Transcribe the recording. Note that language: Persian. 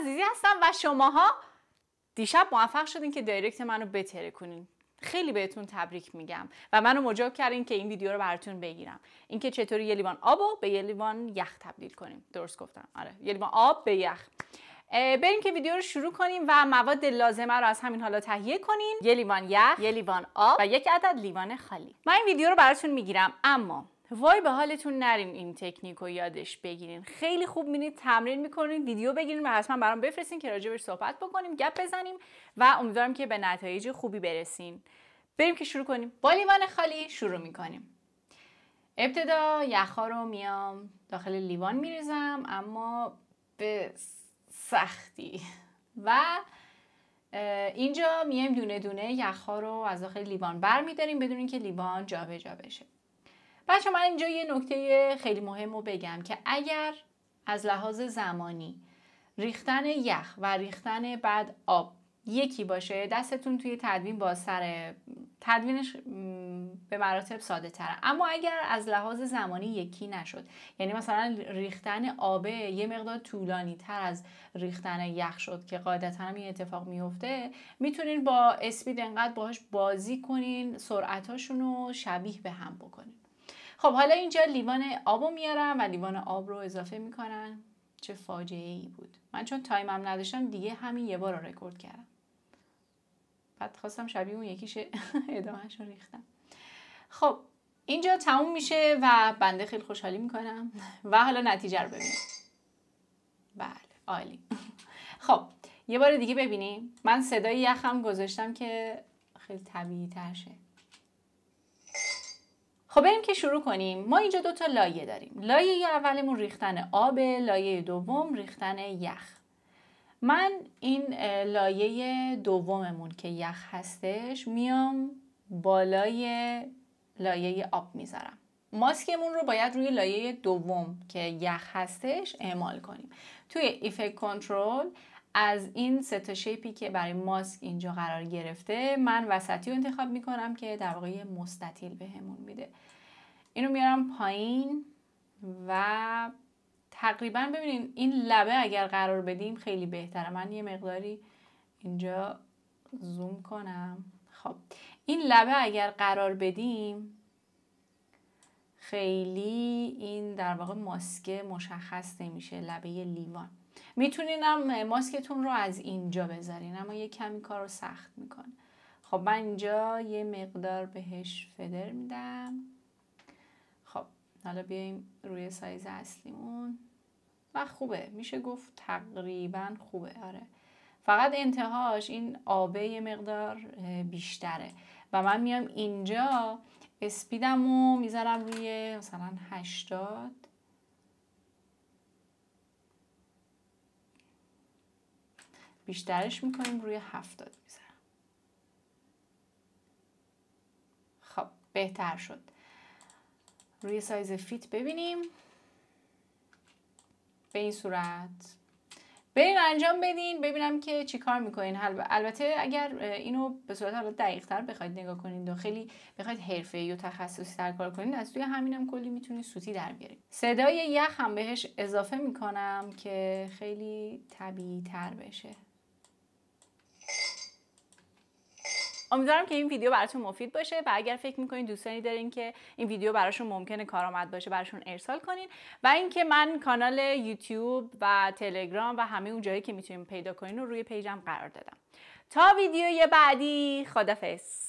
عزیزی هستم و شماها دیشب موفق شدین که دایرکت منو بتره کنین خیلی بهتون تبریک میگم و منو مجاب کردین که این ویدیو رو براتون بگیرم اینکه چطوری یه لیوان آب و به یه لیوان یخ تبدیل کنیم درست گفتم آره یه لیوان آب به یخ بریم که ویدیو رو شروع کنیم و مواد لازمه رو از همین حالا تهیه کنین یه لیوان یخ یه لیوان آب و یک عدد لیوان خالی من این ویدیو رو براتون میگیرم اما وای به حالتون نریم این تکنیک رو یادش بگیرین خیلی خوب میرید تمرین میکنین ویدیو بگیرین و حتما برام بفرستین که راجبش صحبت بکنیم گپ بزنیم و امیدوارم که به نتایج خوبی برسین بریم که شروع کنیم با لیوان خالی شروع میکنیم ابتدا یخها رو میام داخل لیوان میریزم اما به سختی و اینجا میایم دونه دونه یخها رو از داخل لیوان برمیداریم بدون اینکه لیوان جابجا بشه بچه من اینجا یه نکته خیلی مهم رو بگم که اگر از لحاظ زمانی ریختن یخ و ریختن بعد آب یکی باشه دستتون توی تدوین با سر تدوینش به مراتب ساده تره اما اگر از لحاظ زمانی یکی نشد یعنی مثلا ریختن آبه یه مقدار طولانی تر از ریختن یخ شد که قاعدتا هم این اتفاق میفته میتونین با اسپید انقدر باهاش بازی کنین سرعتاشون رو شبیه به هم بکنین خب حالا اینجا لیوان آبو میارم و لیوان آب رو اضافه میکنم چه فاجعه ای بود من چون تایمم نداشتم دیگه همین یه بار رو رکورد کردم بعد خواستم شبیه اون یکیش ادامهش رو ریختم خب اینجا تموم میشه و بنده خیلی خوشحالی میکنم و حالا نتیجه رو ببینیم بله عالی خب یه بار دیگه ببینیم من صدای یخم گذاشتم که خیلی طبیعی تر خب بریم که شروع کنیم ما اینجا دو تا لایه داریم لایه اولمون ریختن آب لایه دوم ریختن یخ من این لایه دوممون که یخ هستش میام بالای لایه آب میذارم ماسکمون رو باید روی لایه دوم که یخ هستش اعمال کنیم توی ایفکت کنترل از این سه تا شیپی که برای ماسک اینجا قرار گرفته من وسطی رو انتخاب میکنم که در واقع مستطیل بهمون به میده اینو میارم پایین و تقریبا ببینین این لبه اگر قرار بدیم خیلی بهتره من یه مقداری اینجا زوم کنم خب این لبه اگر قرار بدیم خیلی این در واقع ماسکه مشخص نمیشه لبه لیوان میتونینم ماسکتون رو از اینجا بذارین اما یه کمی کار رو سخت میکنه خب من اینجا یه مقدار بهش فدر میدم خب حالا بیایم روی سایز اصلیمون و خوبه میشه گفت تقریبا خوبه آره فقط انتهاش این آبه یه مقدار بیشتره و من میام اینجا اسپیدم و میذارم روی مثلا هشتاد بیشترش میکنیم روی هفتاد میزنم خب بهتر شد روی سایز فیت ببینیم به این صورت برین انجام بدین ببینم که چیکار میکنین البته اگر اینو به صورت حالا دقیق تر بخواید نگاه کنین و خیلی بخواید حرفه و تخصصی تر کار کنین از توی همینم کلی میتونین سوتی در بیارین صدای یخ هم بهش اضافه میکنم که خیلی طبیعی تر بشه امیدوارم که این ویدیو براتون مفید باشه و اگر فکر میکنین دوستانی دارین که این ویدیو براشون ممکنه کارآمد باشه براشون ارسال کنین و اینکه من کانال یوتیوب و تلگرام و همه اون جایی که میتونین پیدا کنین رو روی پیجم قرار دادم تا ویدیوی بعدی خدافظ